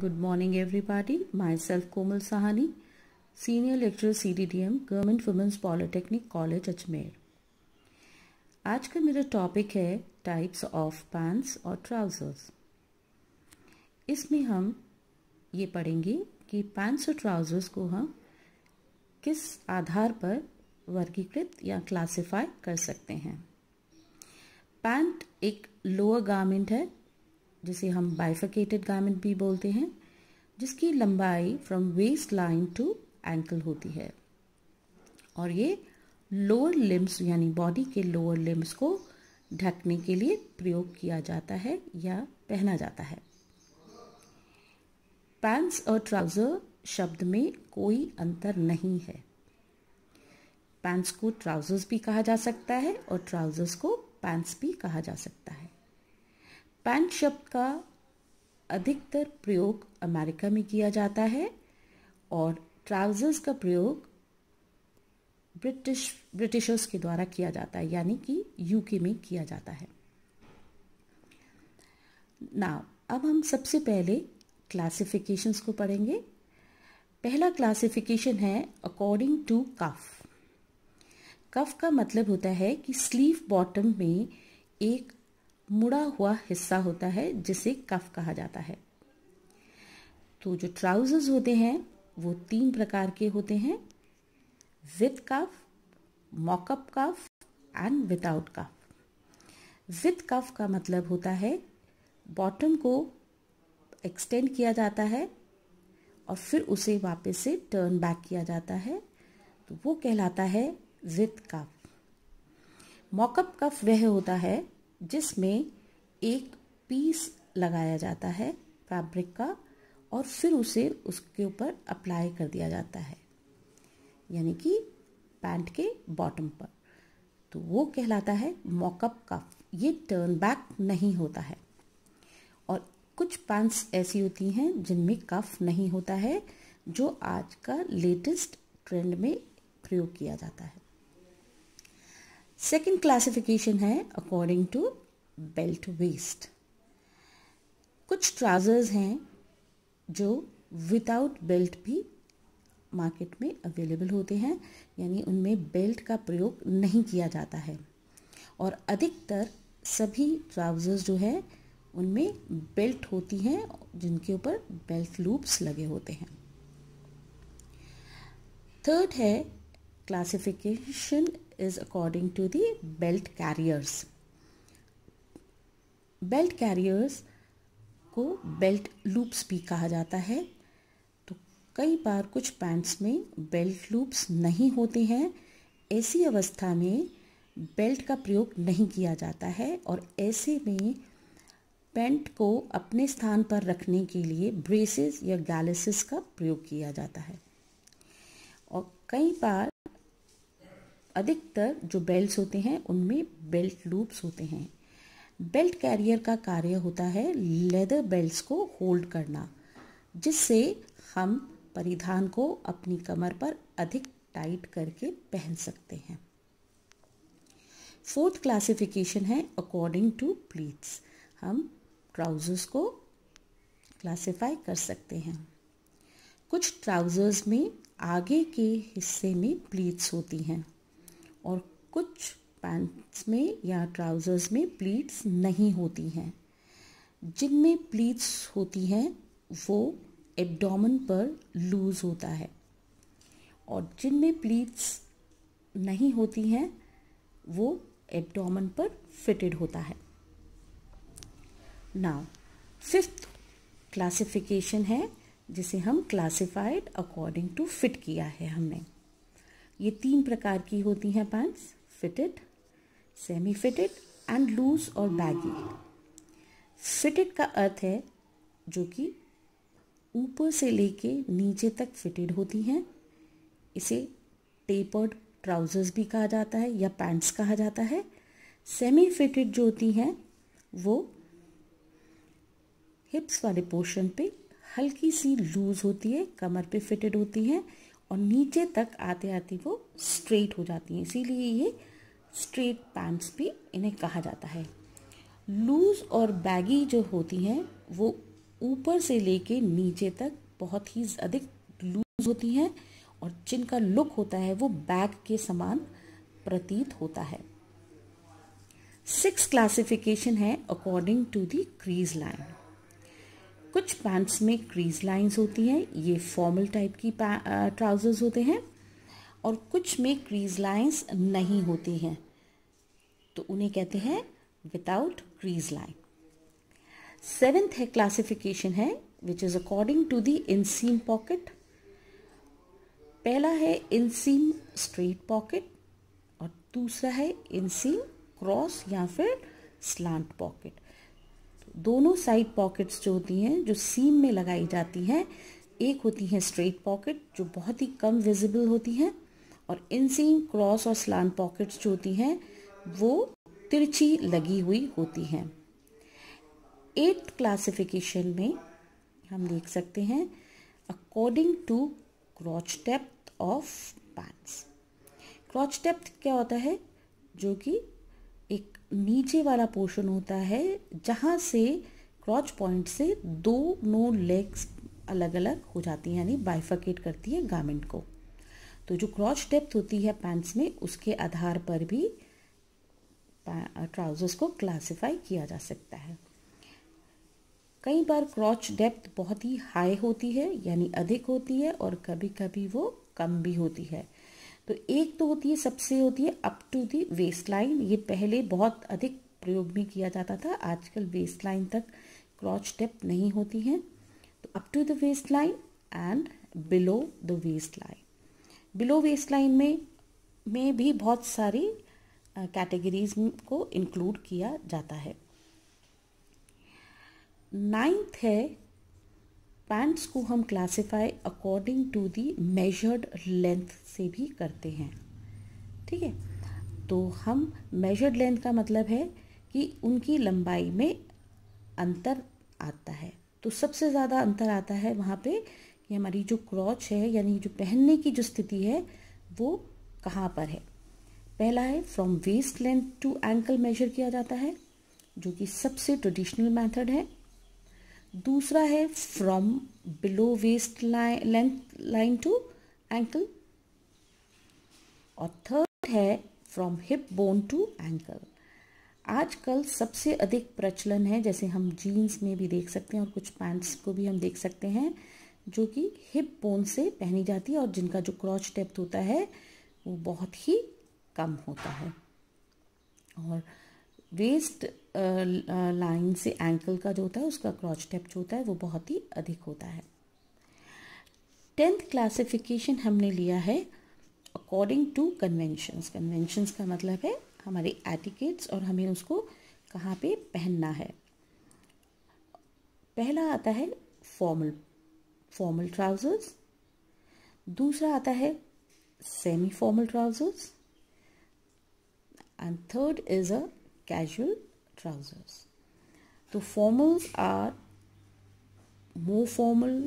Good morning everybody. Myself Komal Sahani, Senior Lecturer CDDM, Government Women's Polytechnic College, Ajmer. आज का मेरा topic है types of pants और trousers इसमें हम ये पढ़ेंगे कि पैंट्स और ट्राउज़र्स को हम किस आधार पर वर्गीकृत या क्लासिफाई कर सकते हैं पैंट एक लोअर गारमेंट है जिसे हम बाइफकेटेड गारमेंट भी बोलते हैं जिसकी लंबाई from waist line to ankle होती है और ये लोअर लिम्स यानी बॉडी के लोअर लिम्स को ढकने के लिए प्रयोग किया जाता है या पहना जाता है पैंट्स और ट्राउज़र शब्द में कोई अंतर नहीं है पैंट्स को ट्राउज़र्स भी कहा जा सकता है और ट्राउज़र्स को पैंट्स भी कहा जा सकता है पैन शब्द का अधिकतर प्रयोग अमेरिका में किया जाता है और ट्राउजर्स का प्रयोग ब्रिटिश ब्रिटिशर्स के द्वारा किया जाता है यानी कि यूके में किया जाता है ना अब हम सबसे पहले क्लासिफिकेशंस को पढ़ेंगे पहला क्लासिफिकेशन है अकॉर्डिंग टू कफ कफ का मतलब होता है कि स्लीव बॉटम में एक मुड़ा हुआ हिस्सा होता है जिसे कफ कहा जाता है तो जो ट्राउजर्स होते हैं वो तीन प्रकार के होते हैं with cuff mockup cuff and without cuff with cuff का मतलब होता है बॉटम को एक्सटेंड किया जाता है और फिर उसे वापस से टर्न बैक किया जाता है तो वो कहलाता है विथ कफ मॉकअप कफ वह होता है जिसमें एक पीस लगाया जाता है फैब्रिक का और फिर उसे उसके ऊपर अप्लाई कर दिया जाता है यानी कि पैंट के बॉटम पर तो वो कहलाता है मॉकअप कफ ये टर्न बैक नहीं होता है और कुछ पैंट्स ऐसी होती हैं जिनमें कफ नहीं होता है जो आज का लेटेस्ट ट्रेंड में प्रयोग किया जाता है सेकेंड क्लासिफिकेशन है अकॉर्डिंग टू बेल्ट वेस्ट कुछ ट्राउज़र्स हैं जो विदाउट बेल्ट भी मार्केट में अवेलेबल होते हैं यानी उनमें बेल्ट का प्रयोग नहीं किया जाता है और अधिकतर सभी ट्राउज़र्स जो है उनमें बेल्ट होती हैं जिनके ऊपर बेल्ट लूप्स लगे होते हैं थर्ड है classification is according to the belt carriers. Belt carriers को बेल्ट लूप्स भी कहा जाता है तो कई बार कुछ पैंट्स में बेल्ट लूप्स नहीं होते हैं ऐसी अवस्था में बेल्ट का प्रयोग नहीं किया जाता है और ऐसे में पैंट को अपने स्थान पर रखने के लिए ब्रेसेस या गैलिसिस का प्रयोग किया जाता है और कई बार अधिकतर जो बेल्ट होते हैं उनमें बेल्ट लूप्स होते हैं बेल्ट कैरियर का कार्य होता है लेदर बेल्ट को होल्ड करना जिससे हम परिधान को अपनी कमर पर अधिक टाइट करके पहन सकते हैं फोर्थ क्लासिफिकेशन है अकॉर्डिंग टू प्लीट्स हम ट्राउज़र्स को क्लासिफाई कर सकते हैं कुछ ट्राउज़र्स में आगे के हिस्से में प्लीट्स होती हैं और कुछ पैंट्स में या ट्राउज़र्स में प्लीट्स नहीं होती हैं जिनमें प्लीट्स होती हैं वो एबडामन पर लूज़ होता है और जिनमें प्लीट्स नहीं होती हैं वो एबडामन पर फिटेड होता है नाउ फिफ्थ क्लासिफिकेशन है जिसे हम क्लासिफाइड अकॉर्डिंग टू फिट किया है हमने ये तीन प्रकार की होती हैं pants fitted semi fitted and loose और बैगी फिटेड का अर्थ है जो कि ऊपर से लेके नीचे तक फिटेड होती हैं इसे टेपर्ड ट्राउज़र्स भी कहा जाता है या पैंट्स कहा जाता है सेमी फिटेड जो होती हैं वो हिप्स वाले पोर्शन पे हल्की सी लूज़ होती है कमर पे फिटेड होती है और नीचे तक आते आते वो स्ट्रेट हो जाती हैं इसीलिए ये स्ट्रेट पैंट्स भी इन्हें कहा जाता है लूज़ और बैगी जो होती हैं वो ऊपर से लेके नीचे तक बहुत ही अधिक लूज़ होती हैं और जिनका लुक होता है वो बैग के समान प्रतीत होता है सिक्स क्लासिफिकेशन है according to the crease line कुछ पैंट्स में क्रीज लाइंस होती हैं ये फॉर्मल टाइप की ट्राउज़र्स होते हैं और कुछ में क्रीज लाइंस नहीं होती हैं तो उन्हें कहते हैं विदाउट क्रीज लाइन सेवेंथ है क्लासिफिकेशन है which is according to the inseam pocket पहला है इनसीम स्ट्रेट पॉकेट और दूसरा है इनसीम क्रॉस या फिर स्लांट पॉकेट दोनों साइड पॉकेट्स जो होती हैं जो सीम में लगाई जाती हैं एक होती हैं स्ट्रेट पॉकेट जो बहुत ही कम विजिबल होती हैं और इनसीम क्रॉस और स्लान पॉकेट्स जो होती हैं वो तिरछी लगी हुई होती हैं एट क्लासिफिकेशन में हम देख सकते हैं according to crotch depth of pants crotch depth क्या होता है जो कि एक नीचे वाला पोर्शन होता है जहाँ से क्रॉच पॉइंट से दो नो लेग्स अलग अलग हो जाती हैं यानी बाइफकेट करती है गारमेंट को तो जो क्रॉच डेप्थ होती है पैंट्स में उसके आधार पर भी ट्राउज़र्स को क्लासिफाई किया जा सकता है कई बार क्रॉच डेप्थ बहुत ही हाई होती है यानी अधिक होती है और कभी कभी वो कम भी होती है तो एक तो होती है सबसे होती है up to the waist line ये पहले बहुत अधिक प्रयोग में किया जाता था आजकल वेस्ट लाइन तक क्रॉच टेप नहीं होती है तो up to the waist line and below the waist line below waist line में में भी बहुत सारी कैटेगरीज को इंक्लूड किया जाता है नाइन्थ है पैंट्स को हम classify according to the measured length से भी करते हैं ठीक है तो हम मेजर्ड लेंथ का मतलब है कि उनकी लंबाई में अंतर आता है तो सबसे ज़्यादा अंतर आता है वहाँ पे कि हमारी जो क्रॉच है यानी जो पहनने की जो स्थिति है वो कहाँ पर है पहला है from waist length to ankle measure किया जाता है जो कि सबसे ट्रेडिशनल मेथड है दूसरा है from below waist line length line to ankle और थर्ड है from hip bone to ankle आजकल सबसे अधिक प्रचलन है जैसे हम जीन्स में भी देख सकते हैं और कुछ पैंट्स को भी हम देख सकते हैं जो कि हिप बोन से पहनी जाती है और जिनका जो क्रॉच डेप्थ होता है वो बहुत ही कम होता है और वेस्ट लाइन uh, uh, से एंकल का जो होता है उसका क्रॉच टेप जो होता है वो बहुत ही अधिक होता है टेंथ क्लासिफिकेशन हमने लिया है अकॉर्डिंग टू कन्वेंशंस कन्वेंशंस का मतलब है हमारे एटिकेट्स और हमें उसको कहाँ पे पहनना है पहला आता है फॉर्मल फॉर्मल ट्राउज़र्स दूसरा आता है semi formal trousers and third is a casual trousers. तो formals are more formal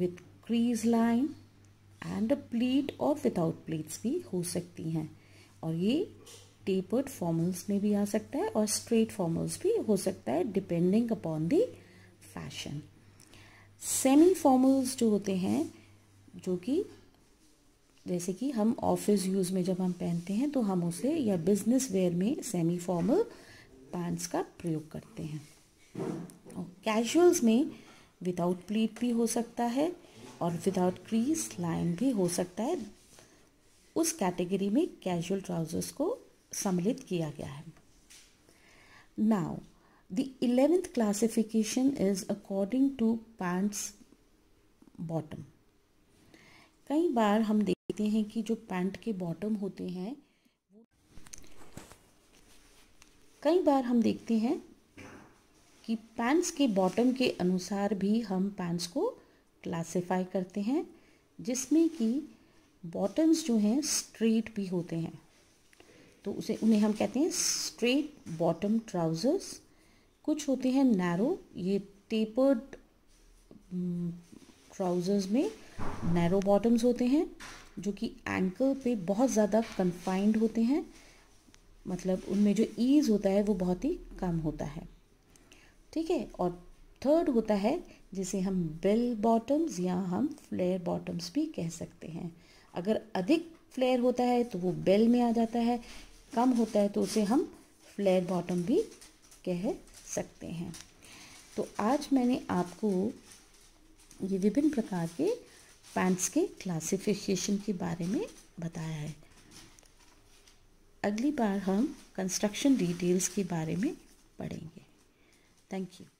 with crease line and a pleat or without pleats भी हो सकती हैं और ये tapered formals में भी आ सकता है और straight formals भी हो सकता है depending upon the fashion. Semi formals जो होते हैं जो कि जैसे कि हम ऑफिस यूज़ में जब हम पहनते हैं तो हम उसे या बिजनेस वेयर में सेमी फॉर्मल पैंट्स का प्रयोग करते हैं और कैजुअल्स में विदाउट प्लीट भी हो सकता है और विदाउट क्रीज लाइन भी हो सकता है उस कैटेगरी में कैजुअल ट्राउजर्स को सम्मिलित किया गया है now the eleventh classification is according to pants bottom कई बार हम देख देखते हैं कि जो पैंट के बॉटम होते हैं कई बार हम देखते हैं कि पैंट्स के बॉटम के अनुसार भी हम पैंट्स को क्लासिफाई करते हैं जिसमें कि बॉटम्स जो हैं स्ट्रेट भी होते हैं तो उसे उन्हें हम कहते हैं स्ट्रेट बॉटम ट्राउज़र्स कुछ होते हैं नैरो ये टेपर्ड ट्राउज़र्स में नैरो बॉटम्स होते हैं जो कि एंकल पे बहुत ज़्यादा कन्फाइंड होते हैं मतलब उनमें जो ईज होता है वो बहुत ही कम होता है ठीक है और थर्ड होता है जिसे हम बेल बॉटम्स या हम फ्लेयर बॉटम्स भी कह सकते हैं अगर अधिक फ्लेयर होता है तो वो बेल में आ जाता है कम होता है तो उसे हम फ्लेयर बॉटम भी कह सकते हैं तो आज मैंने आपको ये विभिन्न प्रकार के पैंट्स के क्लासिफिकेशन के बारे में बताया है अगली बार हम कंस्ट्रक्शन डिटेल्स के बारे में पढ़ेंगे थैंक यू